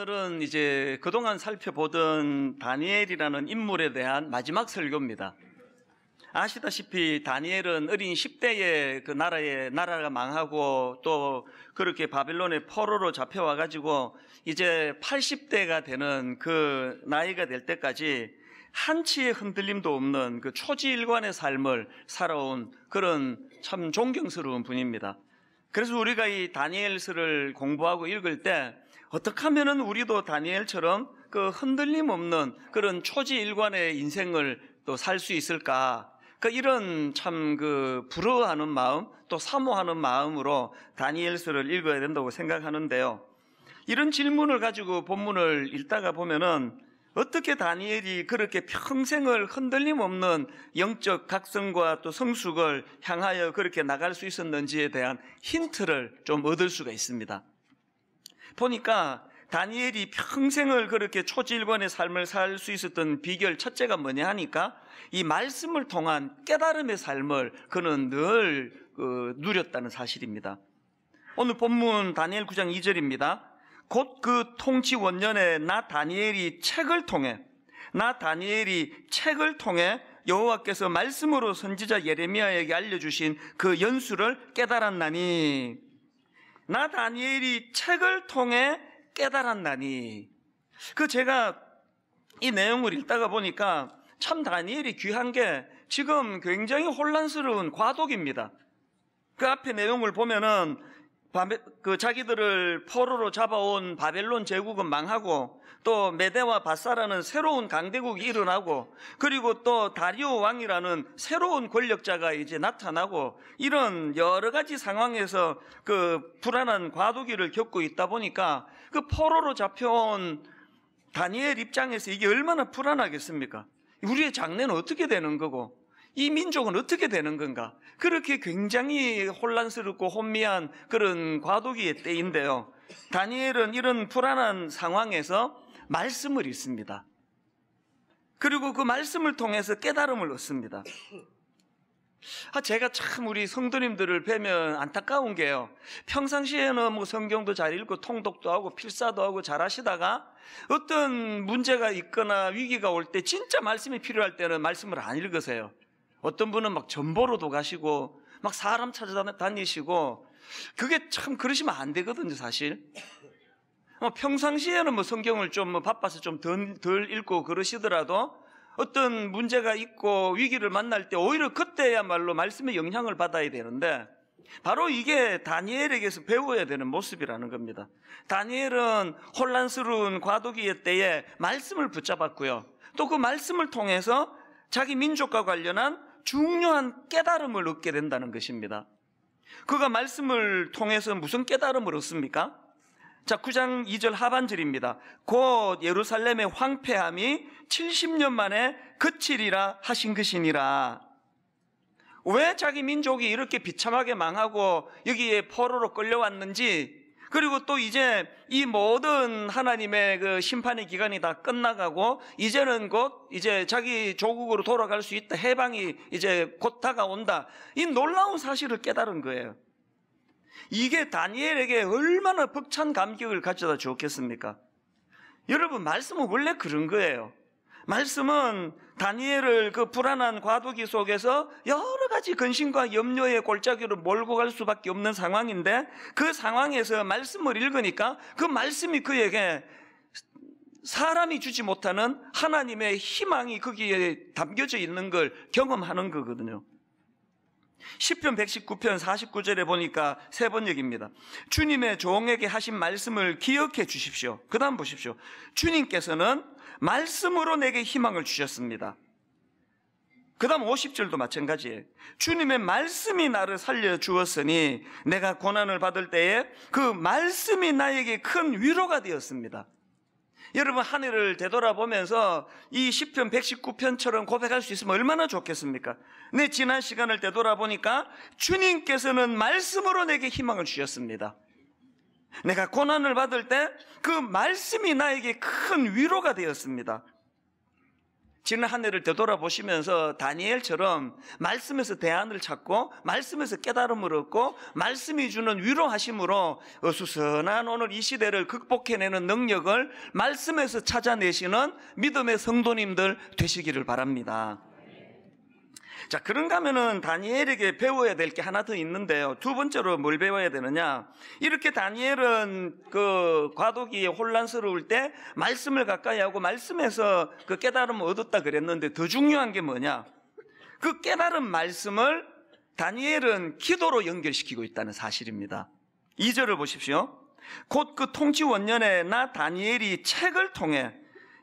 오늘은 이제 그동안 살펴보던 다니엘이라는 인물에 대한 마지막 설교입니다. 아시다시피 다니엘은 어린 10대에 그 나라에, 나라가 망하고 또 그렇게 바빌론의 포로로 잡혀와가지고 이제 80대가 되는 그 나이가 될 때까지 한치의 흔들림도 없는 그 초지일관의 삶을 살아온 그런 참 존경스러운 분입니다. 그래서 우리가 이 다니엘서를 공부하고 읽을 때 어떻게 하면은 우리도 다니엘처럼 그 흔들림 없는 그런 초지일관의 인생을 또 살 수 있을까? 그 이런 참 그 부러워하는 마음 또 사모하는 마음으로 다니엘서를 읽어야 된다고 생각하는데요. 이런 질문을 가지고 본문을 읽다가 보면은 어떻게 다니엘이 그렇게 평생을 흔들림 없는 영적 각성과 또 성숙을 향하여 그렇게 나갈 수 있었는지에 대한 힌트를 좀 얻을 수가 있습니다. 보니까 다니엘이 평생을 그렇게 초질번의 삶을 살 수 있었던 비결 첫째가 뭐냐 하니까 이 말씀을 통한 깨달음의 삶을 그는 늘그 누렸다는 사실입니다. 오늘 본문 다니엘 9장 2절입니다. 곧 그 통치 원년에 나 다니엘이 책을 통해 나 다니엘이 책을 통해 여호와께서 말씀으로 선지자 예레미야에게 알려주신 그 연수를 깨달았나니 나 다니엘이 책을 통해 깨달았나니. 그 제가 이 내용을 읽다가 보니까 참 다니엘이 귀한 게 지금 굉장히 혼란스러운 과도기입니다. 그 앞에 내용을 보면은 그 자기들을 포로로 잡아온 바벨론 제국은 망하고 또 메데와 바사라는 새로운 강대국이 일어나고 그리고 또 다리오 왕이라는 새로운 권력자가 이제 나타나고 이런 여러 가지 상황에서 그 불안한 과도기를 겪고 있다 보니까 그 포로로 잡혀온 다니엘 입장에서 이게 얼마나 불안하겠습니까? 우리의 장래는 어떻게 되는 거고 이 민족은 어떻게 되는 건가? 그렇게 굉장히 혼란스럽고 혼미한 그런 과도기의 때인데요. 다니엘은 이런 불안한 상황에서 말씀을 읽습니다. 그리고 그 말씀을 통해서 깨달음을 얻습니다. 아, 제가 참 우리 성도님들을 뵈면 안타까운 게요. 평상시에는 뭐 성경도 잘 읽고 통독도 하고 필사도 하고 잘 하시다가 어떤 문제가 있거나 위기가 올 때 진짜 말씀이 필요할 때는 말씀을 안 읽으세요. 어떤 분은 막 전보로도 가시고 막 사람 찾아다니시고 그게 참 그러시면 안 되거든요, 사실. 뭐 평상시에는 뭐 성경을 좀뭐 바빠서 좀덜 덜 읽고 그러시더라도 어떤 문제가 있고 위기를 만날 때 오히려 그때야말로 말씀의 영향을 받아야 되는데 바로 이게 다니엘에게서 배워야 되는 모습이라는 겁니다. 다니엘은 혼란스러운 과도기의 때에 말씀을 붙잡았고요. 또 그 말씀을 통해서 자기 민족과 관련한 중요한 깨달음을 얻게 된다는 것입니다. 그가 말씀을 통해서 무슨 깨달음을 얻습니까? 자, 9장 2절 하반절입니다. 곧 예루살렘의 황폐함이 70년 만에 그칠이라 하신 것이니라. 왜 자기 민족이 이렇게 비참하게 망하고 여기에 포로로 끌려왔는지 그리고 또 이제 이 모든 하나님의 그 심판의 기간이 다 끝나가고 이제는 곧 이제 자기 조국으로 돌아갈 수 있다. 해방이 이제 곧 다가온다. 이 놀라운 사실을 깨달은 거예요. 이게 다니엘에게 얼마나 벅찬 감격을 가져다 주었겠습니까? 여러분 말씀은 원래 그런 거예요. 말씀은 다니엘을 그 불안한 과도기 속에서 여러 가지 근심과 염려의 골짜기로 몰고 갈 수밖에 없는 상황인데 그 상황에서 말씀을 읽으니까 그 말씀이 그에게 사람이 주지 못하는 하나님의 희망이 거기에 담겨져 있는 걸 경험하는 거거든요. 10편 119편 49절에 보니까 세 번 얘기입니다. 주님의 종에게 하신 말씀을 기억해 주십시오. 그 다음 보십시오. 주님께서는 말씀으로 내게 희망을 주셨습니다. 그 다음 50절도 마찬가지예요. 주님의 말씀이 나를 살려주었으니 내가 고난을 받을 때에 그 말씀이 나에게 큰 위로가 되었습니다. 여러분 한 해를 되돌아보면서 이 10편 119편처럼 고백할 수 있으면 얼마나 좋겠습니까? 내 지난 시간을 되돌아보니까 주님께서는 말씀으로 내게 희망을 주셨습니다. 내가 고난을 받을 때 그 말씀이 나에게 큰 위로가 되었습니다. 지난 한 해를 되돌아보시면서 다니엘처럼 말씀에서 대안을 찾고 말씀에서 깨달음을 얻고 말씀이 주는 위로하심으로 어수선한 오늘 이 시대를 극복해내는 능력을 말씀에서 찾아내시는 믿음의 성도님들 되시기를 바랍니다. 자, 그런가 하면은 다니엘에게 배워야 될 게 하나 더 있는데요. 두 번째로 뭘 배워야 되느냐. 이렇게 다니엘은 그 과도기에 혼란스러울 때 말씀을 가까이 하고 말씀에서 그 깨달음을 얻었다 그랬는데 더 중요한 게 뭐냐. 그 깨달은 말씀을 다니엘은 기도로 연결시키고 있다는 사실입니다. 2절을 보십시오. 곧 그 통치 원년에 나 다니엘이 책을 통해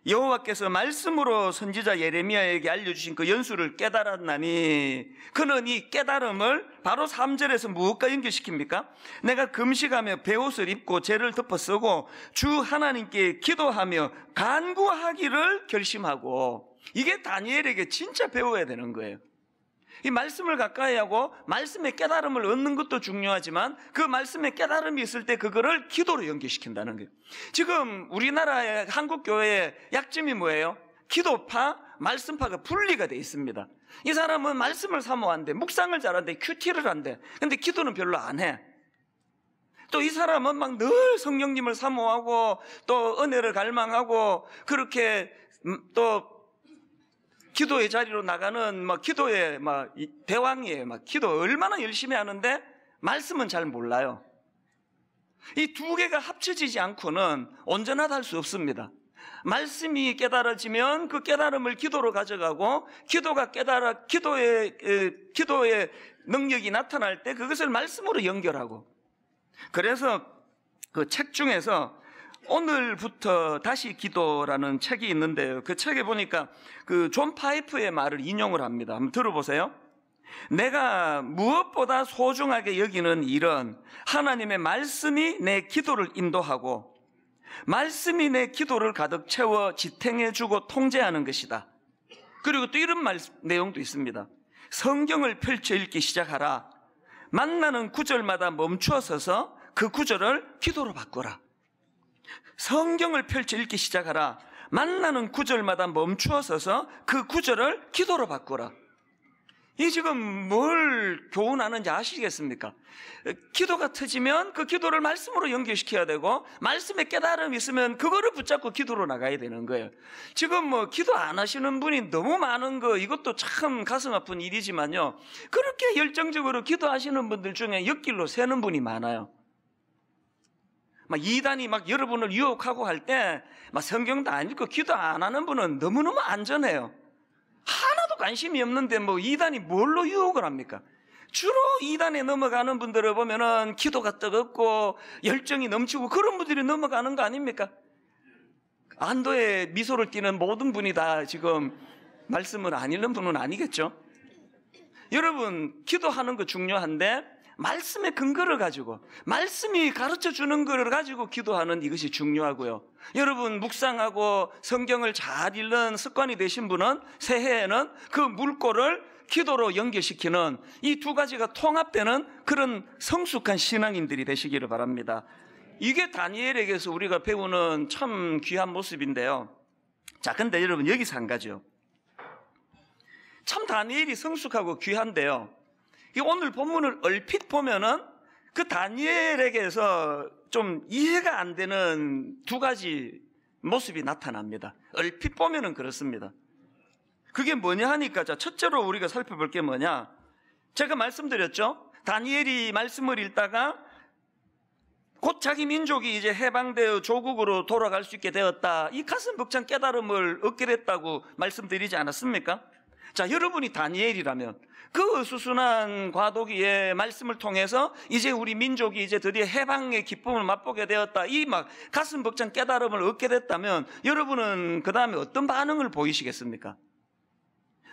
여호와께서 말씀으로 선지자 예레미야에게 알려주신 그 연수를 깨달았나니 그는 이 깨달음을 바로 3절에서 무엇과 연결시킵니까? 내가 금식하며 배옷을 입고 죄를 덮어 쓰고 주 하나님께 기도하며 간구하기를 결심하고 이게 다니엘에게 진짜 배워야 되는 거예요 이 말씀을 가까이 하고 말씀의 깨달음을 얻는 것도 중요하지만 그 말씀의 깨달음이 있을 때 그거를 기도로 연계시킨다는 거예요. 지금 우리나라의 한국 교회의 약점이 뭐예요? 기도파, 말씀파가 분리가 돼 있습니다. 이 사람은 말씀을 사모한대, 묵상을 잘한대, 큐티를 한대. 근데 기도는 별로 안 해. 또 이 사람은 막 늘 성령님을 사모하고 또 은혜를 갈망하고 그렇게 음, 또 기도의 자리로 나가는 막 기도의 막 대왕이에요. 막 기도 얼마나 열심히 하는데 말씀은 잘 몰라요. 이 두 개가 합쳐지지 않고는 온전하다 할 수 없습니다. 말씀이 깨달아지면 그 깨달음을 기도로 가져가고 기도가 깨달아 기도의 에, 기도의 능력이 나타날 때 그것을 말씀으로 연결하고 그래서 그 책 중에서 오늘부터 다시 기도라는 책이 있는데요. 그 책에 보니까 그 존 파이프의 말을 인용을 합니다. 한번 들어보세요. 내가 무엇보다 소중하게 여기는 일은 하나님의 말씀이 내 기도를 인도하고 말씀이 내 기도를 가득 채워 지탱해주고 통제하는 것이다. 그리고 또 이런 말, 내용도 있습니다. 성경을 펼쳐 읽기 시작하라. 만나는 구절마다 멈추어 서서 그 구절을 기도로 바꾸라. 성경을 펼쳐 읽기 시작하라. 만나는 구절마다 멈추어 서서 그 구절을 기도로 바꾸라. 이 지금 뭘 교훈하는지 아시겠습니까? 기도가 터지면 그 기도를 말씀으로 연결시켜야 되고 말씀에 깨달음이 있으면 그거를 붙잡고 기도로 나가야 되는 거예요. 지금 뭐 기도 안 하시는 분이 너무 많은 거 이것도 참 가슴 아픈 일이지만요. 그렇게 열정적으로 기도하시는 분들 중에 옆길로 새는 분이 많아요. 막 이단이 막 여러분을 유혹하고 할 때 막 성경도 안 읽고 기도 안 하는 분은 너무너무 안전해요. 하나도 관심이 없는데 뭐 이단이 뭘로 유혹을 합니까? 주로 이단에 넘어가는 분들을 보면은 기도가 뜨겁고 열정이 넘치고 그런 분들이 넘어가는 거 아닙니까? 안도의 미소를 띠는 모든 분이 다 지금 말씀을 안 읽는 분은 아니겠죠? 여러분, 기도하는 거 중요한데 말씀의 근거를 가지고 말씀이 가르쳐 주는 것을 가지고 기도하는 이것이 중요하고요. 여러분 묵상하고 성경을 잘 읽는 습관이 되신 분은 새해에는 그 물꼬를 기도로 연결시키는 이 두 가지가 통합되는 그런 성숙한 신앙인들이 되시기를 바랍니다. 이게 다니엘에게서 우리가 배우는 참 귀한 모습인데요. 자, 근데 여러분 여기서 한 가지요. 참 다니엘이 성숙하고 귀한데요. 이 오늘 본문을 얼핏 보면은 그 다니엘에게서 좀 이해가 안 되는 두 가지 모습이 나타납니다. 얼핏 보면은 그렇습니다. 그게 뭐냐 하니까 자, 첫째로 우리가 살펴볼 게 뭐냐. 제가 말씀드렸죠. 다니엘이 말씀을 읽다가 곧 자기 민족이 이제 해방되어 조국으로 돌아갈 수 있게 되었다. 이 가슴 벅찬 깨달음을 얻게 됐다고 말씀드리지 않았습니까? 자, 여러분이 다니엘이라면 그 수순한 과도기의 말씀을 통해서 이제 우리 민족이 이제 드디어 해방의 기쁨을 맛보게 되었다. 이 막 가슴 벅찬 깨달음을 얻게 됐다면 여러분은 그 다음에 어떤 반응을 보이시겠습니까?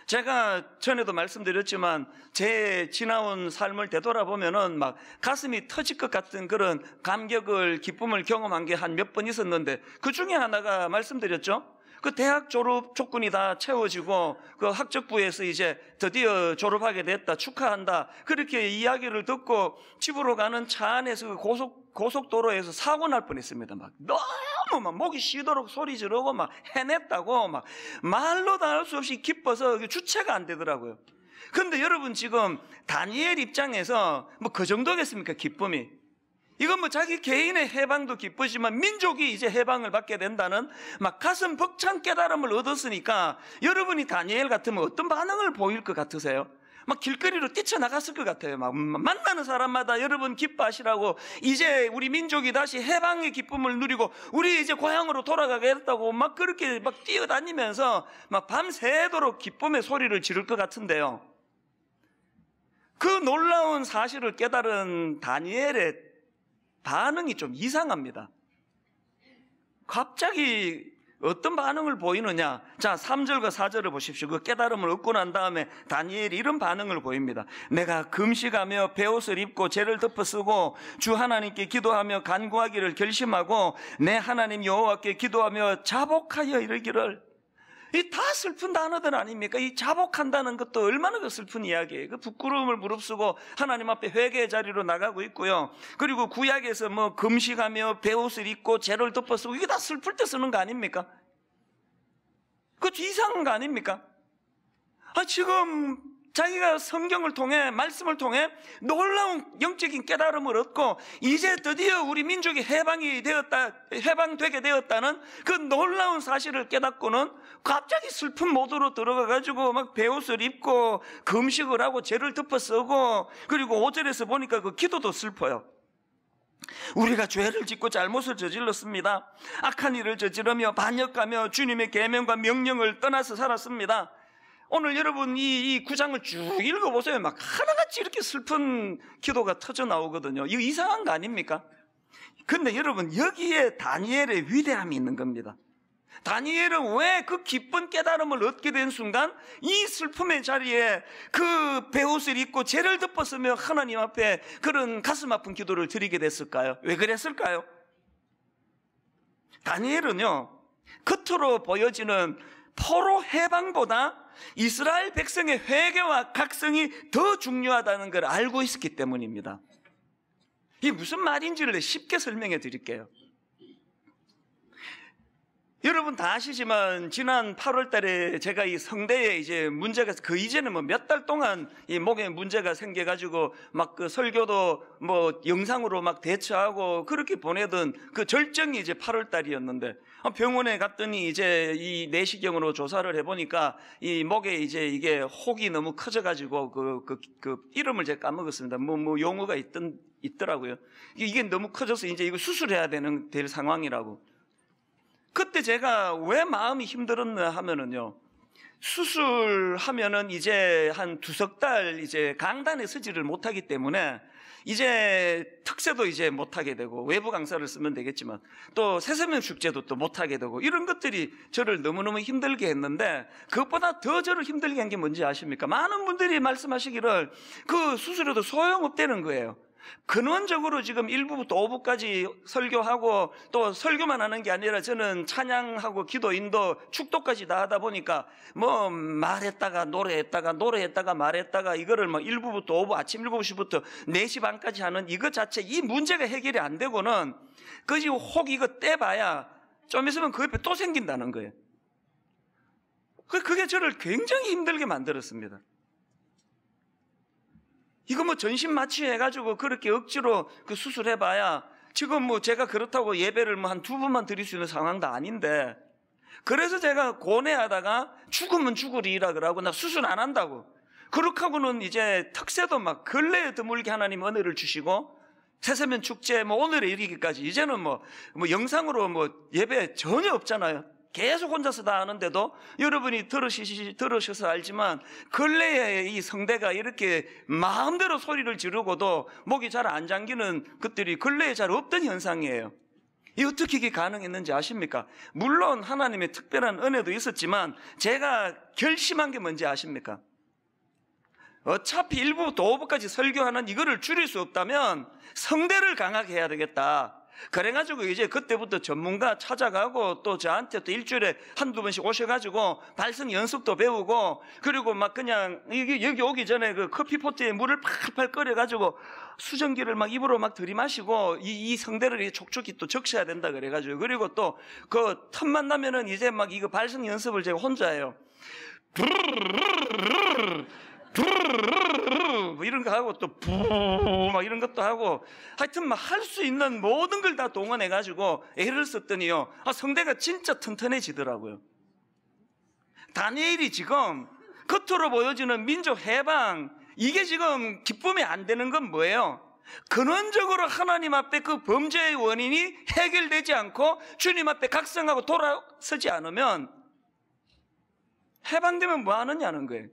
제가 전에도 말씀드렸지만 제 지나온 삶을 되돌아보면은 막 가슴이 터질 것 같은 그런 감격을 기쁨을 경험한 게 한 몇 번 있었는데 그 중에 하나가 말씀드렸죠. 그 대학 졸업 조건이 다 채워지고 그 학적부에서 이제 드디어 졸업하게 됐다 축하한다 그렇게 이야기를 듣고 집으로 가는 차 안에서 그 고속 고속도로에서 사고 날 뻔했습니다. 막 너무 막 목이 쉬도록 소리 지르고 막 해냈다고 막 말로 도할 수 없이 기뻐서 주체가 안 되더라고요. 근데 여러분 지금 다니엘 입장에서 뭐 그 정도겠습니까? 기쁨이. 이건 뭐 자기 개인의 해방도 기쁘지만 민족이 이제 해방을 받게 된다는 막 가슴 벅찬 깨달음을 얻었으니까 여러분이 다니엘 같으면 어떤 반응을 보일 것 같으세요? 막 길거리로 뛰쳐나갔을 것 같아요. 막 만나는 사람마다 여러분 기뻐하시라고 이제 우리 민족이 다시 해방의 기쁨을 누리고 우리 이제 고향으로 돌아가겠다고 막 그렇게 막 뛰어다니면서 막 밤새도록 기쁨의 소리를 지를 것 같은데요. 그 놀라운 사실을 깨달은 다니엘의 반응이 좀 이상합니다. 갑자기 어떤 반응을 보이느냐? 자, 3절과 4절을 보십시오. 그 깨달음을 얻고 난 다음에 다니엘이 이런 반응을 보입니다. 내가 금식하며 배옷을 입고 죄를 덮어 쓰고 주 하나님께 기도하며 간구하기를 결심하고 내 하나님 여호와께 기도하며 자복하여 이르기를 다 슬픈 단어들 아닙니까? 이 자복한다는 것도 얼마나 그 슬픈 이야기예요. 그 부끄러움을 무릅쓰고 하나님 앞에 회개의 자리로 나가고 있고요. 그리고 구약에서 뭐 금식하며 배옷을 입고 죄를 덮어쓰고 이게 다 슬플 때 쓰는 거 아닙니까? 그 이상한 거 아닙니까? 아, 지금 자기가 성경을 통해 말씀을 통해 놀라운 영적인 깨달음을 얻고 이제 드디어 우리 민족이 해방이 되었다 해방되게 되었다는 그 놀라운 사실을 깨닫고는 갑자기 슬픈 모드로 들어가가지고 막 배옷을 입고 금식을 하고 죄를 덮어 쓰고 그리고 5절에서 보니까 그 기도도 슬퍼요. 우리가 죄를 짓고 잘못을 저질렀습니다. 악한 일을 저지르며 반역하며 주님의 계명과 명령을 떠나서 살았습니다. 오늘 여러분 이, 이 구장을 쭉 읽어보세요. 막 하나같이 이렇게 슬픈 기도가 터져 나오거든요. 이거 이상한 거 아닙니까? 근데 여러분 여기에 다니엘의 위대함이 있는 겁니다. 다니엘은 왜 그 기쁜 깨달음을 얻게 된 순간 이 슬픔의 자리에 그 배옷을 입고 죄를 덮었으며 하나님 앞에 그런 가슴 아픈 기도를 드리게 됐을까요? 왜 그랬을까요? 다니엘은요, 겉으로 보여지는 포로 해방보다 이스라엘 백성의 회개와 각성이 더 중요하다는 걸 알고 있었기 때문입니다. 이게 무슨 말인지를 쉽게 설명해 드릴게요. 여러분 다 아시지만 지난 8월 달에 제가 이 성대에 이제 문제가 그 이제는 뭐 몇 달 동안 이 목에 문제가 생겨 가지고 막 그 설교도 뭐 영상으로 막 대처하고 그렇게 보내던 그 절정이 이제 8월 달이었는데 어, 병원에 갔더니 이제 이 내시경으로 조사를 해 보니까 이 목에 이제 이게 혹이 너무 커져 가지고 그, 그, 그 이름을 제가 까먹었습니다. 뭐뭐 뭐 용어가 있던 있더라고요. 이게 너무 커져서 이제 이거 수술해야 되는 될 상황이라고 그때 제가 왜 마음이 힘들었나 하면은요. 수술하면은 이제 한 두 석 달 이제 강단에 서지를 못하기 때문에 이제 특세도 이제 못하게 되고 외부 강사를 쓰면 되겠지만 또 세세명 축제도 또 못하게 되고 이런 것들이 저를 너무너무 힘들게 했는데 그것보다 더 저를 힘들게 한 게 뭔지 아십니까? 많은 분들이 말씀하시기를 그 수술에도 소용없다는 거예요. 근원적으로 지금 1부부터 5부까지 설교하고 또 설교만 하는 게 아니라 저는 찬양하고 기도, 인도, 축도까지 다 하다 보니까 뭐 말했다가 노래했다가 노래했다가 말했다가 이거를 뭐 1부부터 5부 아침 7시부터 4시 반까지 하는 이것 자체 이 문제가 해결이 안 되고는 그지 혹 이거 떼봐야 좀 있으면 그 옆에 또 생긴다는 거예요. 그, 그게 저를 굉장히 힘들게 만들었습니다. 이거 뭐 전신 마취 해가지고 그렇게 억지로 그 수술해봐야 지금 뭐 제가 그렇다고 예배를 뭐 한두 번만 드릴 수 있는 상황도 아닌데 그래서 제가 고뇌하다가 죽으면 죽으리라 그러고 나 수술 안 한다고 그렇하고는 이제 특새도막 근래에 드물게 하나님 은혜를 주시고 새세면 축제 뭐오늘에이르기까지 이제는 뭐, 뭐 영상으로 뭐 예배 전혀 없잖아요 계속 혼자서 다 하는데도 여러분이 들으시, 들으셔서 알지만 근래에 이 성대가 이렇게 마음대로 소리를 지르고도 목이 잘 안 잠기는 것들이 근래에 잘 없던 현상이에요. 이 어떻게 이게 가능했는지 아십니까? 물론 하나님의 특별한 은혜도 있었지만 제가 결심한 게 뭔지 아십니까? 어차피 일부도 오부까지 설교하는 이거를 줄일 수 없다면 성대를 강하게 해야 되겠다. 그래가지고 이제 그때부터 전문가 찾아가고 또 저한테 또 일주일에 한두 번씩 오셔가지고 발성 연습도 배우고 그리고 막 그냥 여기, 오기 전에 그 커피포트에 물을 팔팔 끓여가지고 수증기를 막 입으로 막 들이마시고 이, 이 성대를 촉촉히 또 적셔야 된다 그래가지고 그리고 또그틈만 나면은 이제 막 이거 발성 연습을 제가 혼자 해요. 이런 거 하고 또부막 이런 것도 하고 하여튼 막 할 수 있는 모든 걸 다 동원해 가지고 애를 썼더니요. 아, 성대가 진짜 튼튼해지더라고요. 다니엘이 지금 겉으로 보여지는 민족 해방 이게 지금 기쁨이 안 되는 건 뭐예요? 근원적으로 하나님 앞에 그 범죄의 원인이 해결되지 않고 주님 앞에 각성하고 돌아서지 않으면 해방되면 뭐 하느냐는 거예요.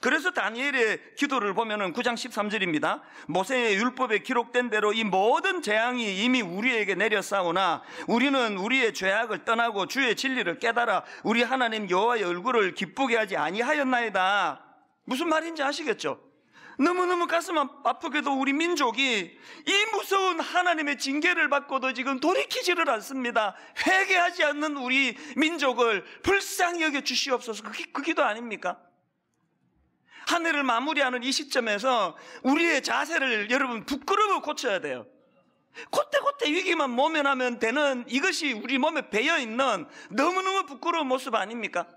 그래서 다니엘의 기도를 보면은 9장 13절입니다. 모세의 율법에 기록된 대로 이 모든 재앙이 이미 우리에게 내려싸오나 우리는 우리의 죄악을 떠나고 주의 진리를 깨달아 우리 하나님 여호와의 얼굴을 기쁘게 하지 아니하였나이다. 무슨 말인지 아시겠죠? 너무너무 가슴 아- 아프게도 우리 민족이 이 무서운 하나님의 징계를 받고도 지금 돌이키지를 않습니다. 회개하지 않는 우리 민족을 불쌍히 여겨 주시옵소서. 그게 그 기도 아닙니까? 한 해를 마무리하는 이 시점에서 우리의 자세를 여러분 부끄러움을 고쳐야 돼요. 곧때곧때 위기만 모면하면 되는 이것이 우리 몸에 배어 있는 너무너무 부끄러운 모습 아닙니까?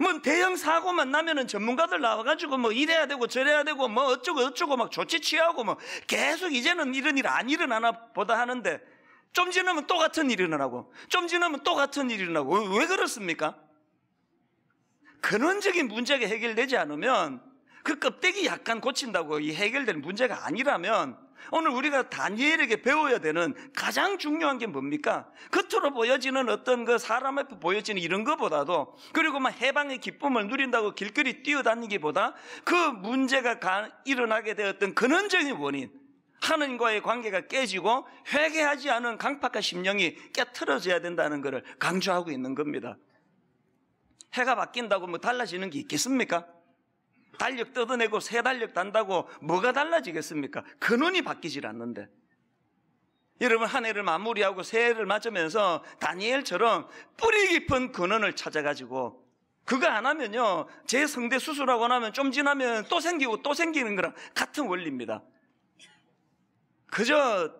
뭐 대형 사고만 나면은 전문가들 나와가지고 뭐 이래야 되고 저래야 되고 뭐 어쩌고 어쩌고 막 조치 취하고 뭐 계속 이제는 이런 일 안 일어나나 보다 하는데 좀 지나면 또 같은 일이 일어나고 좀 지나면 또 같은 일이 일어나고 왜, 왜 그렇습니까? 근원적인 문제가 해결되지 않으면 그 껍데기 약간 고친다고 이 해결되는 문제가 아니라면 오늘 우리가 다니엘에게 배워야 되는 가장 중요한 게 뭡니까? 겉으로 보여지는 어떤 그 사람 앞에 보여지는 이런 것보다도 그리고 막 해방의 기쁨을 누린다고 길거리 뛰어다니기보다 그 문제가 일어나게 되었던 근원적인 원인 하나님과의 관계가 깨지고 회개하지 않은 강팍한 심령이 깨트러져야 된다는 것을 강조하고 있는 겁니다. 해가 바뀐다고 뭐 달라지는 게 있겠습니까? 달력 뜯어내고 새 달력 단다고 뭐가 달라지겠습니까? 근원이 그 바뀌질 않는데. 여러분 한 해를 마무리하고 새해를 맞으면서 다니엘처럼 뿌리 깊은 근원을 찾아가지고 그거 안 하면요 제 성대 수술하고 나면 좀 지나면 또 생기고 또 생기는 거랑 같은 원리입니다. 그저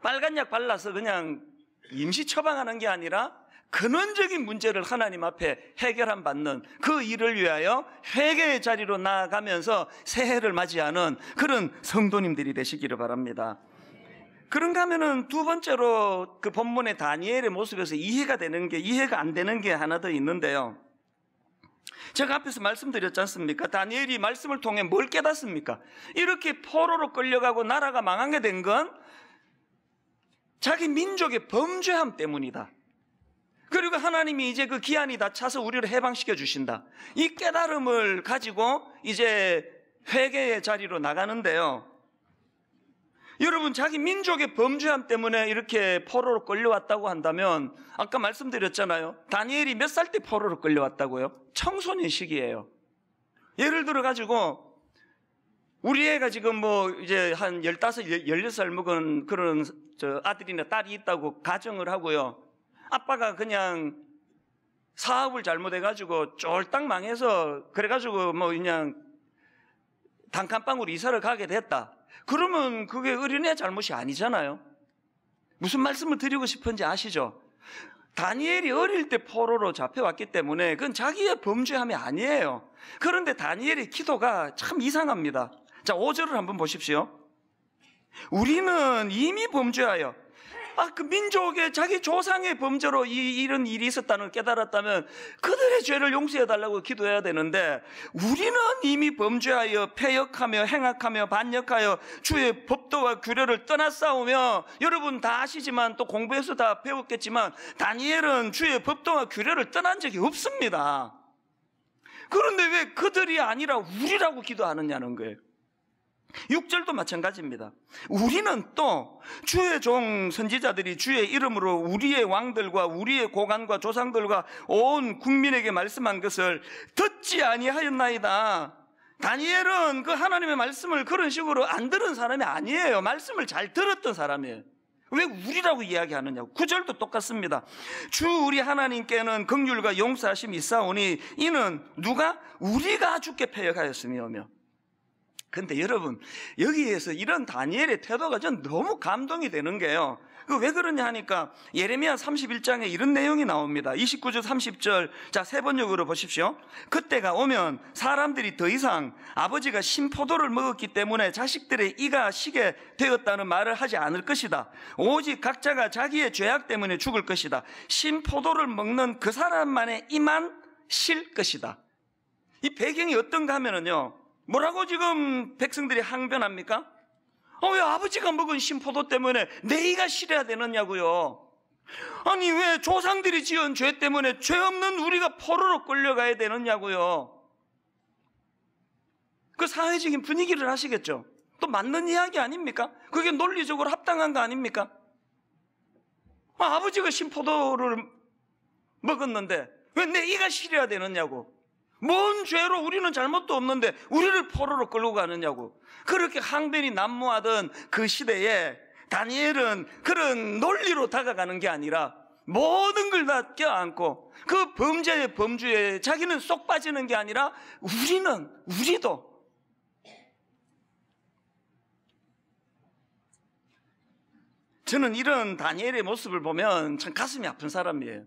빨간 약 발라서 그냥 임시 처방하는 게 아니라 근원적인 문제를 하나님 앞에 해결함 받는 그 일을 위하여 회개의 자리로 나아가면서 새해를 맞이하는 그런 성도님들이 되시기를 바랍니다. 그런가 하면은 두 번째로 그 본문의 다니엘의 모습에서 이해가 되는 게 이해가 안 되는 게 하나 더 있는데요. 제가 앞에서 말씀드렸지 않습니까? 다니엘이 말씀을 통해 뭘 깨닫습니까? 이렇게 포로로 끌려가고 나라가 망하게 된 건 자기 민족의 범죄함 때문이다. 그리고 하나님이 이제 그 기한이 다 차서 우리를 해방시켜 주신다. 이 깨달음을 가지고 이제 회개의 자리로 나가는데요. 여러분, 자기 민족의 범죄함 때문에 이렇게 포로로 끌려왔다고 한다면, 아까 말씀드렸잖아요. 다니엘이 몇 살 때 포로로 끌려왔다고요? 청소년 시기에요. 예를 들어가지고, 우리 애가 지금 뭐 이제 한 15, 16살 먹은 그런 아들이나 딸이 있다고 가정을 하고요. 아빠가 그냥 사업을 잘못해가지고 쫄딱 망해서 그래가지고 뭐 그냥 단칸방으로 이사를 가게 됐다. 그러면 그게 어린애 잘못이 아니잖아요. 무슨 말씀을 드리고 싶은지 아시죠? 다니엘이 어릴 때 포로로 잡혀왔기 때문에 그건 자기의 범죄함이 아니에요. 그런데 다니엘의 기도가 참 이상합니다. 자, 5절을 한번 보십시오. 우리는 이미 범죄하여 아, 그 민족의 자기 조상의 범죄로 이, 이런 일이 있었다는 걸 깨달았다면 그들의 죄를 용서해 달라고 기도해야 되는데 우리는 이미 범죄하여 폐역하며 행악하며 반역하여 주의 법도와 규례를 떠나 싸우며 여러분 다 아시지만 또 공부해서 다 배웠겠지만 다니엘은 주의 법도와 규례를 떠난 적이 없습니다. 그런데 왜 그들이 아니라 우리라고 기도하느냐는 거예요. 6절도 마찬가지입니다. 우리는 또 주의 종 선지자들이 주의 이름으로 우리의 왕들과 우리의 고관과 조상들과 온 국민에게 말씀한 것을 듣지 아니하였나이다. 다니엘은 그 하나님의 말씀을 그런 식으로 안 들은 사람이 아니에요. 말씀을 잘 들었던 사람이에요. 왜 우리라고 이야기하느냐고. 구절도 똑같습니다. 주 우리 하나님께는 극률과 용서하심이 있사오니 이는 누가 우리가 주께 폐역하였으며 근데 여러분, 여기에서 이런 다니엘의 태도가 전 너무 감동이 되는 게요. 그 왜 그러냐 하니까 예레미야 31장에 이런 내용이 나옵니다. 29절 30절 자 세번역으로 보십시오. 그때가 오면 사람들이 더 이상 아버지가 신포도를 먹었기 때문에 자식들의 이가 시게 되었다는 말을 하지 않을 것이다. 오직 각자가 자기의 죄악 때문에 죽을 것이다. 신포도를 먹는 그 사람만의 이만 실 것이다. 이 배경이 어떤가 하면은요. 뭐라고 지금 백성들이 항변합니까? 아, 왜 아버지가 먹은 신포도 때문에 내 이가 싫어야 되느냐고요. 아니 왜 조상들이 지은 죄 때문에 죄 없는 우리가 포로로 끌려가야 되느냐고요. 그 사회적인 분위기를 하시겠죠. 또 맞는 이야기 아닙니까? 그게 논리적으로 합당한 거 아닙니까? 아, 버지가 신포도를 먹었는데 왜 내 이가 싫어야 되느냐고. 뭔 죄로 우리는 잘못도 없는데 우리를 포로로 끌고 가느냐고. 그렇게 항변이 난무하던 그 시대에 다니엘은 그런 논리로 다가가는 게 아니라 모든 걸 다 껴안고 그 범죄의 범주에 자기는 쏙 빠지는 게 아니라 우리는, 우리도 저는 이런 다니엘의 모습을 보면 참 가슴이 아픈 사람이에요.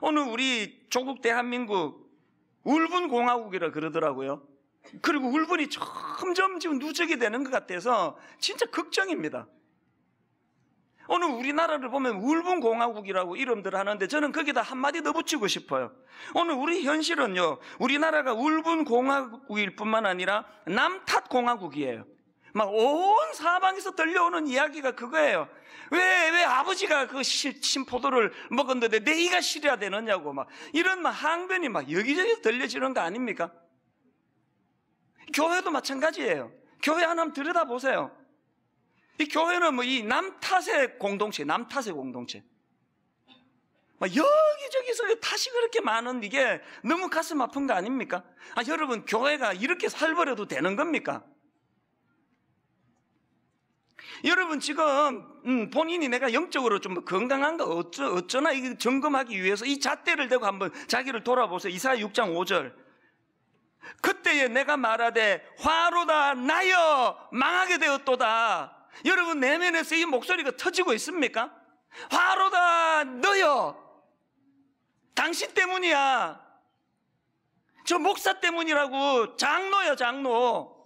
오늘 우리 조국 대한민국 울분 공화국이라 그러더라고요. 그리고 울분이 점점 지금 누적이 되는 것 같아서 진짜 걱정입니다. 오늘 우리나라를 보면 울분공화국이라고 이름들 하는데 저는 거기다 한마디 더 붙이고 싶어요. 오늘 우리 현실은요, 우리나라가 울분공화국일 뿐만 아니라 남탓공화국이에요. 막온 사방에서 들려오는 이야기가 그거예요. 왜, 왜 아버지가 그 신포도를 먹었는데 내 이가 시려야 되느냐고 막 이런 막 항변이 막 여기저기서 들려지는 거 아닙니까? 교회도 마찬가지예요. 교회 하나 들여다보세요. 이 교회는 뭐 이 남탓의 공동체, 남탓의 공동체. 막 여기저기서 다시 그렇게 많은 이게 너무 가슴 아픈 거 아닙니까? 아, 여러분, 교회가 이렇게 살벌해도 되는 겁니까? 여러분 지금 음, 본인이 내가 영적으로 좀 건강한가 어쩌, 어쩌나 이 점검하기 위해서 이 잣대를 대고 한번 자기를 돌아보세요. 이사 6장 5절. 그때에 내가 말하되 화로다 나여 망하게 되었도다. 여러분 내면에서 이 목소리가 터지고 있습니까? 화로다 너여 당신 때문이야. 저 목사 때문이라고 장로여 장로.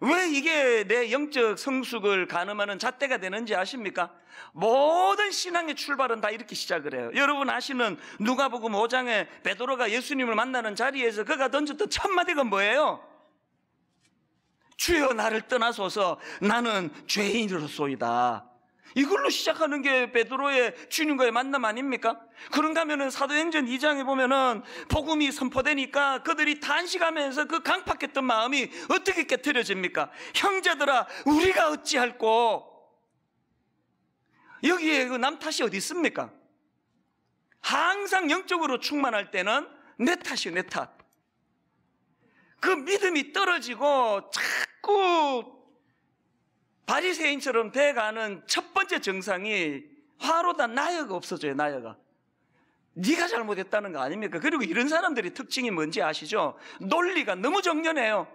왜 이게 내 영적 성숙을 가늠하는 잣대가 되는지 아십니까? 모든 신앙의 출발은 다 이렇게 시작을 해요. 여러분 아시는 누가복음 5장에 베드로가 예수님을 만나는 자리에서 그가 던졌던 첫 마디가 뭐예요? 주여 나를 떠나소서 나는 죄인으로소이다. 이걸로 시작하는 게 베드로의 주님과의 만남 아닙니까? 그런가 하면은 사도행전 2장에 보면은 복음이 선포되니까 그들이 단식하면서 그 강팍했던 마음이 어떻게 깨뜨려집니까? 형제들아 우리가 어찌할꼬 여기에 그남 탓이 어디 있습니까? 항상 영적으로 충만할 때는 내 탓이요 내 탓. 그 믿음이 떨어지고 자꾸 바리새인처럼 돼가는 첫 번째 증상이 화로다 나여가 없어져요, 나여가. 네가 잘못했다는 거 아닙니까? 그리고 이런 사람들의 특징이 뭔지 아시죠? 논리가 너무 정연해요.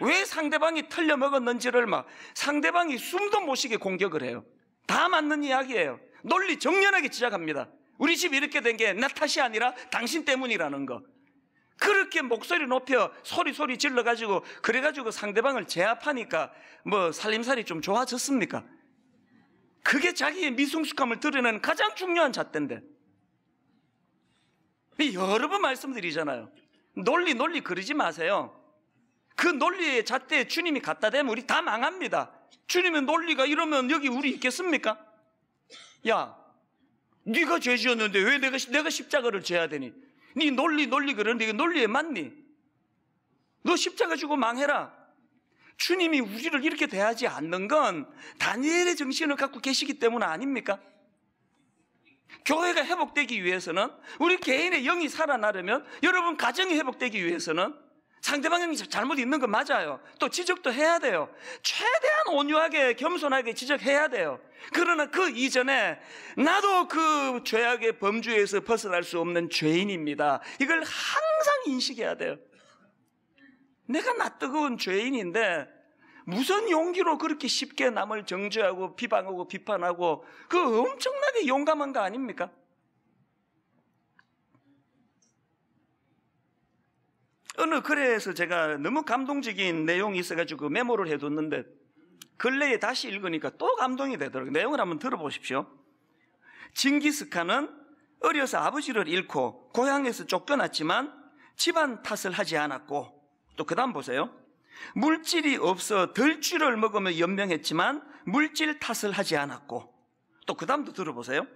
왜 상대방이 틀려 먹었는지를 막 상대방이 숨도 못 쉬게 공격을 해요. 다 맞는 이야기예요. 논리 정연하게 지적합니다 우리 집 이렇게 된 게 나 탓이 아니라 당신 때문이라는 거. 그렇게 목소리 높여 소리 소리 질러 가지고 그래 가지고 상대방을 제압하니까 뭐 살림살이 좀 좋아졌습니까? 그게 자기의 미성숙함을 드러내는 가장 중요한 잣대인데. 여러 번 말씀드리잖아요. 논리 논리 그러지 마세요. 그 논리의 잣대에 주님이 갖다 대면 우리 다 망합니다. 주님의 논리가 이러면 여기 우리 있겠습니까? 야, 네가 죄 지었는데 왜 내가 내가 십자가를 져야 되니? 네 논리 논리 그러는데 이거 논리에 맞니? 너 십자가 주고 망해라. 주님이 우리를 이렇게 대하지 않는 건 다니엘의 정신을 갖고 계시기 때문 아닙니까? 교회가 회복되기 위해서는 우리 개인의 영이 살아나려면 여러분 가정이 회복되기 위해서는 상대방이 잘못 있는 거 맞아요. 또 지적도 해야 돼요. 최대한 온유하게 겸손하게 지적해야 돼요. 그러나 그 이전에 나도 그 죄악의 범주에서 벗어날 수 없는 죄인입니다. 이걸 항상 인식해야 돼요. 내가 낯 뜨거운 죄인인데 무슨 용기로 그렇게 쉽게 남을 정죄하고 비방하고 비판하고 그 엄청나게 용감한 거 아닙니까? 어느 글에서 제가 너무 감동적인 내용이 있어가지고 메모를 해뒀는데 근래에 다시 읽으니까 또 감동이 되더라고요. 내용을 한번 들어보십시오. 징기스칸은 어려서 아버지를 잃고 고향에서 쫓겨났지만 집안 탓을 하지 않았고 또 그 다음 보세요. 물질이 없어 덜쥐를 먹으며 연명했지만 물질 탓을 하지 않았고 또 그 다음도 들어보세요.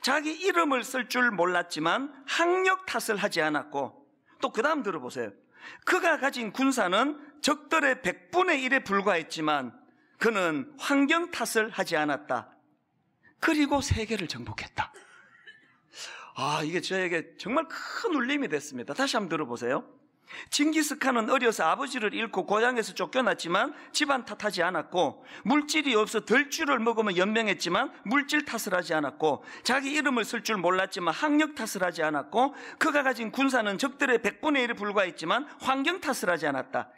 자기 이름을 쓸 줄 몰랐지만 학력 탓을 하지 않았고 또 그 다음 들어보세요. 그가 가진 군사는 적들의 100분의 1에 불과했지만 그는 환경 탓을 하지 않았다. 그리고 세계를 정복했다. 아, 이게 저에게 정말 큰 울림이 됐습니다. 다시 한번 들어보세요. 징기스칸은 어려서 아버지를 잃고 고향에서 쫓겨났지만 집안 탓하지 않았고 물질이 없어 덜주를 먹으면 연명했지만 물질 탓을 하지 않았고 자기 이름을 쓸 줄 몰랐지만 학력 탓을 하지 않았고 그가 가진 군사는 적들의 100분의 1에 불과했지만 환경 탓을 하지 않았다.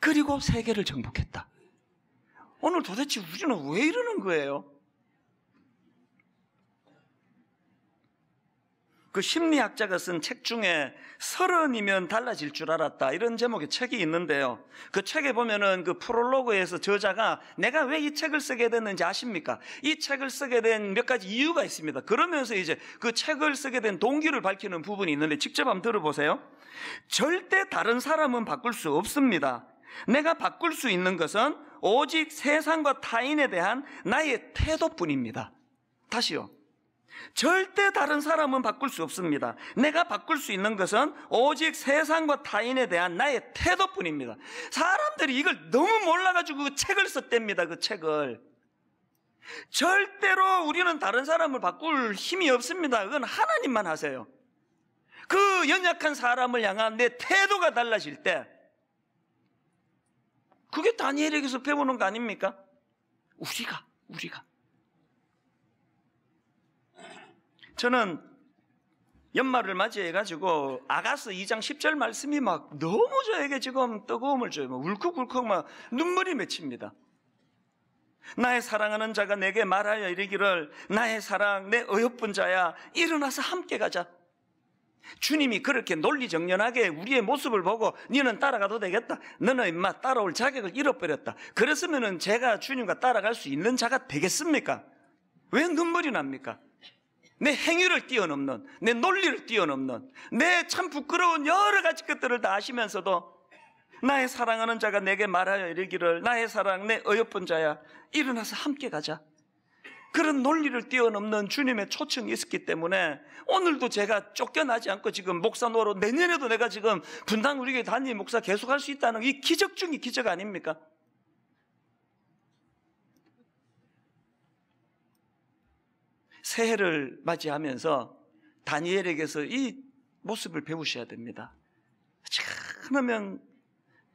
그리고 세계를 정복했다. 오늘 도대체 우리는 왜 이러는 거예요? 그 심리학자가 쓴 책 중에 서른이면 달라질 줄 알았다. 이런 제목의 책이 있는데요. 그 책에 보면은 그 프롤로그에서 저자가 내가 왜 이 책을 쓰게 됐는지 아십니까? 이 책을 쓰게 된 몇 가지 이유가 있습니다. 그러면서 이제 그 책을 쓰게 된 동기를 밝히는 부분이 있는데 직접 한번 들어보세요. 절대 다른 사람은 바꿀 수 없습니다. 내가 바꿀 수 있는 것은 오직 세상과 타인에 대한 나의 태도뿐입니다. 다시요. 절대 다른 사람은 바꿀 수 없습니다. 내가 바꿀 수 있는 것은 오직 세상과 타인에 대한 나의 태도뿐입니다. 사람들이 이걸 너무 몰라가지고 그 책을 썼답니다. 그 책을. 절대로 우리는 다른 사람을 바꿀 힘이 없습니다. 그건 하나님만 하세요. 그 연약한 사람을 향한 내 태도가 달라질 때, 그게 다니엘에게서 배우는 거 아닙니까? 우리가, 우리가. 저는 연말을 맞이해가지고 아가스 2장 10절 말씀이 막 너무 저에게 지금 뜨거움을 줘요. 막 울컥울컥 막 눈물이 맺힙니다. 나의 사랑하는 자가 내게 말하여 이르기를 나의 사랑 내 어여쁜 자야 일어나서 함께 가자. 주님이 그렇게 논리정연하게 우리의 모습을 보고 너는 따라가도 되겠다. 너는 임마 따라올 자격을 잃어버렸다. 그랬으면 제가 주님과 따라갈 수 있는 자가 되겠습니까? 왜 눈물이 납니까? 내 행위를 뛰어넘는, 내 논리를 뛰어넘는, 내 참 부끄러운 여러 가지 것들을 다 아시면서도 나의 사랑하는 자가 내게 말하여 이르기를 나의 사랑 내 어여쁜 자야 일어나서 함께 가자. 그런 논리를 뛰어넘는 주님의 초청이 있었기 때문에 오늘도 제가 쫓겨나지 않고 지금 목사 노로 내년에도 내가 지금 분당 우리 교회 단임 목사 계속할 수 있다는 이 기적 중의 기적 아닙니까? 새해를 맞이하면서 다니엘에게서 이 모습을 배우셔야 됩니다. 참하면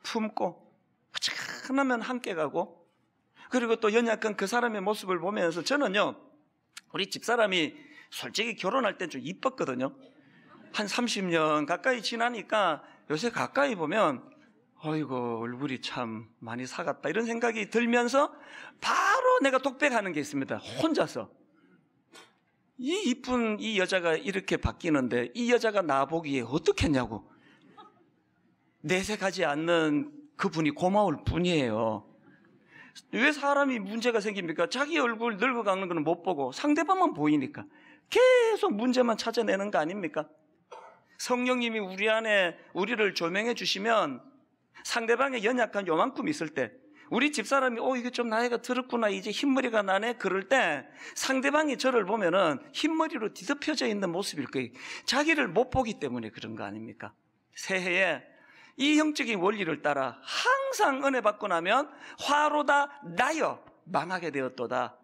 품고, 참하면 함께 가고, 그리고 또 연약한 그 사람의 모습을 보면서 저는요, 우리 집사람이 솔직히 결혼할 땐 좀 이뻤거든요. 한 30년 가까이 지나니까 요새 가까이 보면 어이고 얼굴이 참 많이 사갔다 이런 생각이 들면서 바로 내가 독백하는 게 있습니다. 혼자서. 이 이쁜 이 여자가 이렇게 바뀌는데 이 여자가 나보기에 어떻겠냐고. 내색하지 않는 그분이 고마울 뿐이에요. 왜 사람이 문제가 생깁니까? 자기 얼굴 늙어가는 거는 못 보고 상대방만 보이니까 계속 문제만 찾아내는 거 아닙니까? 성령님이 우리 안에 우리를 조명해 주시면 상대방의 연약한 요만큼 있을 때 우리 집사람이 어 이게 좀 나이가 들었구나 이제 흰머리가 나네 그럴 때 상대방이 저를 보면은 흰머리로 뒤덮여져 있는 모습일 거예요. 자기를 못 보기 때문에 그런 거 아닙니까? 새해에 이 형적인 원리를 따라 항상 은혜 받고 나면 화로다 나여 망하게 되었도다.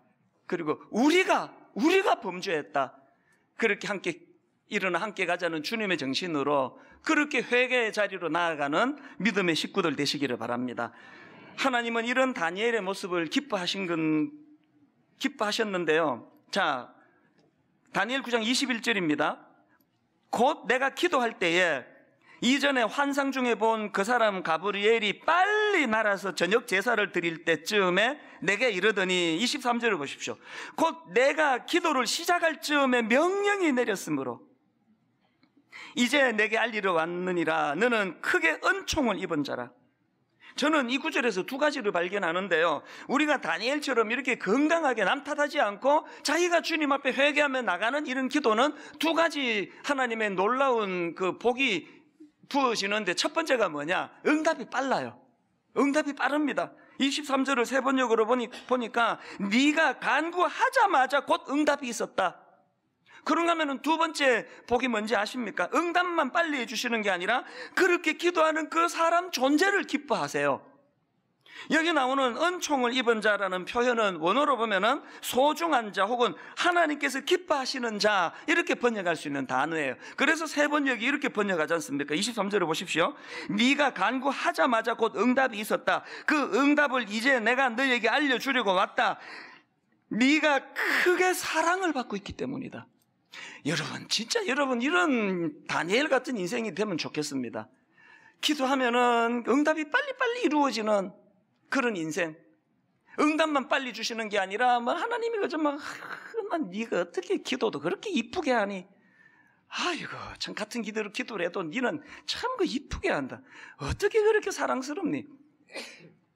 그리고 우리가 우리가 범죄했다. 그렇게 함께 일어나 함께 가자는 주님의 정신으로 그렇게 회개의 자리로 나아가는 믿음의 식구들 되시기를 바랍니다. 하나님은 이런 다니엘의 모습을 기뻐하신 건, 기뻐하셨는데요. 자, 다니엘 9장 21절입니다. 곧 내가 기도할 때에 이전에 환상 중에 본 그 사람 가브리엘이 빨리 날아서 저녁 제사를 드릴 때쯤에 내게 이르더니 23절을 보십시오. 곧 내가 기도를 시작할 즈음에 명령이 내렸으므로 이제 내게 알리러 왔느니라 너는 크게 은총을 입은 자라. 저는 이 구절에서 두 가지를 발견하는데요. 우리가 다니엘처럼 이렇게 건강하게 남 탓하지 않고 자기가 주님 앞에 회개하며 나가는 이런 기도는 두 가지 하나님의 놀라운 그 복이 부어지는데 첫 번째가 뭐냐? 응답이 빨라요. 응답이 빠릅니다. 23절을 세 번역으로 보니, 보니까 네가 간구하자마자 곧 응답이 있었다. 그런가 하면 두 번째 복이 뭔지 아십니까? 응답만 빨리 해주시는 게 아니라 그렇게 기도하는 그 사람 존재를 기뻐하세요. 여기 나오는 은총을 입은 자라는 표현은 원어로 보면은 소중한 자 혹은 하나님께서 기뻐하시는 자 이렇게 번역할 수 있는 단어예요. 그래서 세 번 여기 이렇게 번역하지 않습니까? 23절을 보십시오. 네가 간구하자마자 곧 응답이 있었다. 그 응답을 이제 내가 너에게 알려주려고 왔다. 네가 크게 사랑을 받고 있기 때문이다. 여러분, 진짜 여러분, 이런 다니엘 같은 인생이 되면 좋겠습니다. 기도하면은 응답이 빨리빨리 이루어지는 그런 인생. 응답만 빨리 주시는 게 아니라, 뭐, 하나님이 그저 막, 만 네가 그 어떻게 기도도 그렇게 이쁘게 하니? 아이고, 참 같은 기도를 기도를 해도 니는 참 그 이쁘게 한다. 어떻게 그렇게 사랑스럽니?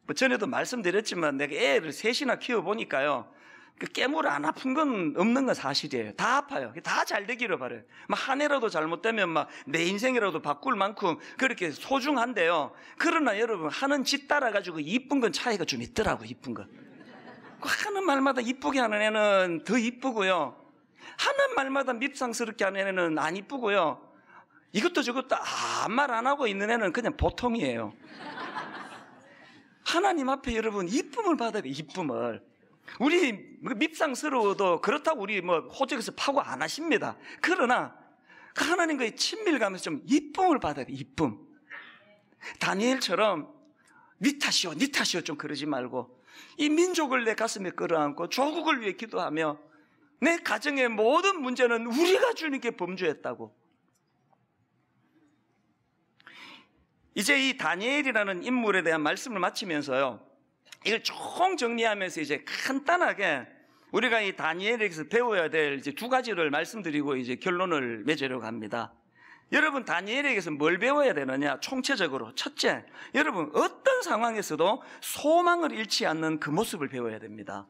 뭐 전에도 말씀드렸지만 내가 애를 셋이나 키워보니까요. 그 깨물 안 아픈 건 없는 건 사실이에요. 다 아파요. 다 잘 되기를 바래요. 막한 해라도 잘못되면 막 내 인생이라도 바꿀 만큼 그렇게 소중한데요. 그러나 여러분 하는 짓 따라 가지고 이쁜 건 차이가 좀 있더라고 이쁜 건. 그 하는 말마다 이쁘게 하는 애는 더 이쁘고요. 하는 말마다 밉상스럽게 하는 애는 안 이쁘고요. 이것도 저것도 아무 말 안 하고 있는 애는 그냥 보통이에요. 하나님 앞에 여러분 이쁨을 받아야 돼 이쁨을. 우리 뭐 밉상스러워도 그렇다고 우리 뭐 호적에서 파고 안 하십니다. 그러나 그 하나님과의 친밀감에서 좀 이쁨을 받아야 돼. 이쁨. 다니엘처럼 니타시요니타시요좀 그러지 말고 이 민족을 내 가슴에 끌어안고 조국을 위해 기도하며 내 가정의 모든 문제는 우리가 주님께 범주했다고 이제 이 다니엘이라는 인물에 대한 말씀을 마치면서요. 이걸 총 정리하면서 이제 간단하게 우리가 이 다니엘에서 게 배워야 될 이제 두 가지를 말씀드리고 이제 결론을 맺으려고 합니다. 여러분 다니엘에게서 뭘 배워야 되느냐? 총체적으로 첫째, 여러분 어떤 상황에서도 소망을 잃지 않는 그 모습을 배워야 됩니다.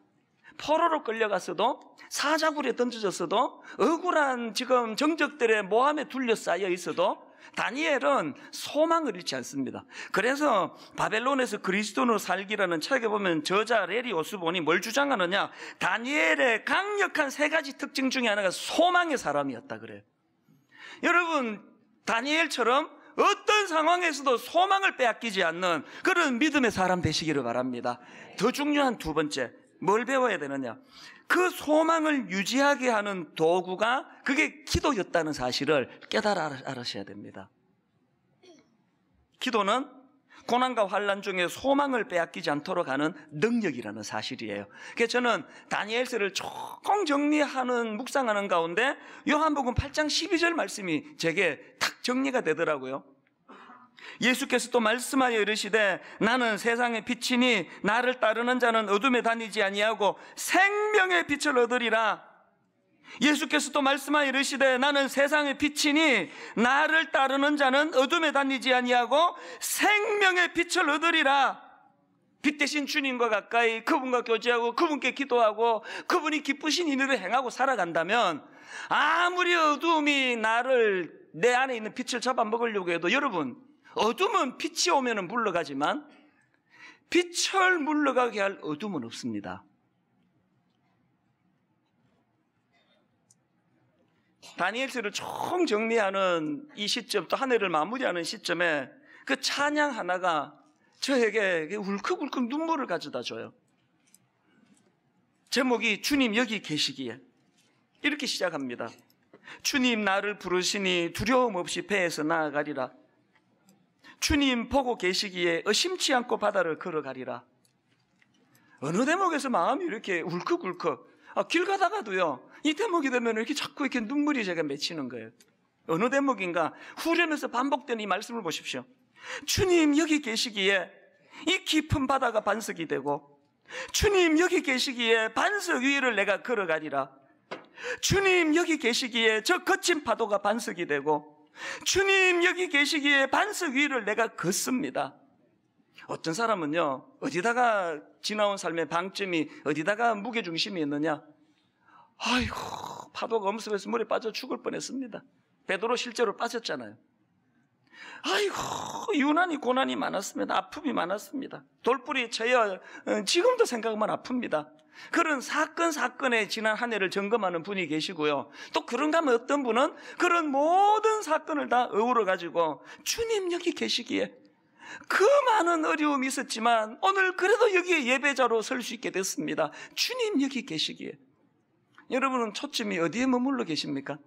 포로로 끌려갔어도 사자굴에 던져졌어도 억울한 지금 정적들의 모함에 둘러싸여 있어도 다니엘은 소망을 잃지 않습니다. 그래서 바벨론에서 그리스도로 살기라는 책에 보면 저자 레리 오스본이 뭘 주장하느냐? 다니엘의 강력한 세 가지 특징 중에 하나가 소망의 사람이었다 그래요. 여러분 다니엘처럼 어떤 상황에서도 소망을 빼앗기지 않는 그런 믿음의 사람 되시기를 바랍니다. 더 중요한 두 번째, 뭘 배워야 되느냐? 그 소망을 유지하게 하는 도구가 그게 기도였다는 사실을 깨달아 알아셔야 됩니다. 기도는 고난과 환란 중에 소망을 빼앗기지 않도록 하는 능력이라는 사실이에요. 그래서 저는 다니엘서를 총 정리하는 묵상하는 가운데 요한복음 8장 12절 말씀이 제게 탁 정리가 되더라고요. 예수께서 또 말씀하여 이르시되 나는 세상의 빛이니 나를 따르는 자는 어둠에 다니지 아니하고 생명의 빛을 얻으리라. 예수께서 또 말씀하여 이르시되 나는 세상의 빛이니 나를 따르는 자는 어둠에 다니지 아니하고 생명의 빛을 얻으리라. 빛 대신 주님과 가까이 그분과 교제하고 그분께 기도하고 그분이 기쁘신 일을 행하고 살아간다면 아무리 어둠이 나를 내 안에 있는 빛을 잡아먹으려고 해도 여러분 어둠은 빛이 오면 물러가지만 빛을 물러가게 할 어둠은 없습니다. 다니엘서를 총 정리하는 이 시점 또한 해를 마무리하는 시점에 그 찬양 하나가 저에게 울컥울컥 눈물을 가져다 줘요. 제목이 주님 여기 계시기에 이렇게 시작합니다. 주님 나를 부르시니 두려움 없이 배에서 나아가리라. 주님 보고 계시기에 의심치 않고 바다를 걸어가리라. 어느 대목에서 마음이 이렇게 울컥울컥. 아, 길 가다가도요. 이 대목이 되면 이렇게 자꾸 이렇게 눈물이 제가 맺히는 거예요. 어느 대목인가 후렴에서 반복된이 말씀을 보십시오. 주님 여기 계시기에 이 깊은 바다가 반석이 되고 주님 여기 계시기에 반석 위를 내가 걸어가리라. 주님 여기 계시기에 저 거친 파도가 반석이 되고 주님 여기 계시기에 반석 위를 내가 걷습니다. 어떤 사람은요, 어디다가 지나온 삶의 방점이 어디다가 무게중심이 있느냐? 아이고, 파도가 엄습해서 물에 빠져 죽을 뻔했습니다. 베드로 실제로 빠졌잖아요. 아이고, 유난히 고난이 많았습니다. 아픔이 많았습니다. 돌뿌리 채여 어, 지금도 생각하면 아픕니다. 그런 사건 사건에 지난 한 해를 점검하는 분이 계시고요. 또 그런가 하면 어떤 분은 그런 모든 사건을 다 어우러 가지고 주님 여기 계시기에 그 많은 어려움이 있었지만 오늘 그래도 여기에 예배자로 설 수 있게 됐습니다. 주님 여기 계시기에 여러분은 초점이 어디에 머물러 계십니까?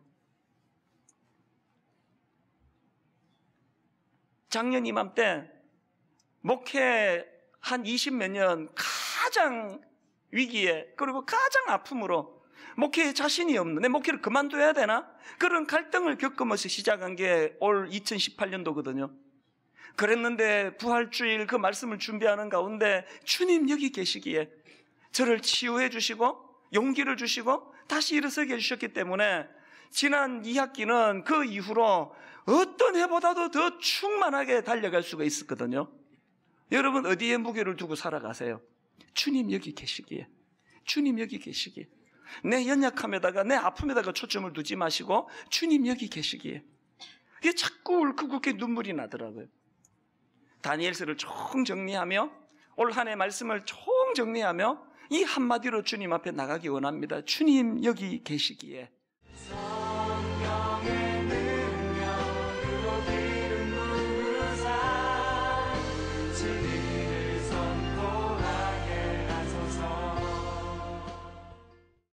작년 이맘때 목회 한20몇년 가장 위기에 그리고 가장 아픔으로 목회에 자신이 없는 내 목회를 그만둬야 되나? 그런 갈등을 겪으면서 시작한 게 올 2018년도거든요. 그랬는데 부활주일 그 말씀을 준비하는 가운데 주님 여기 계시기에 저를 치유해 주시고 용기를 주시고 다시 일어서게 해주셨기 때문에 지난 2학기는 그 이후로 어떤 해보다도 더 충만하게 달려갈 수가 있었거든요. 여러분 어디에 무게를 두고 살아가세요? 주님 여기 계시기에. 주님 여기 계시기에. 내 연약함에다가 내 아픔에다가 초점을 두지 마시고 주님 여기 계시기에. 이게 자꾸 울컥울컥 눈물이 나더라고요. 다니엘서를 총 정리하며 올한해 말씀을 총 정리하며 이 한마디로 주님 앞에 나가기 원합니다. 주님 여기 계시기에.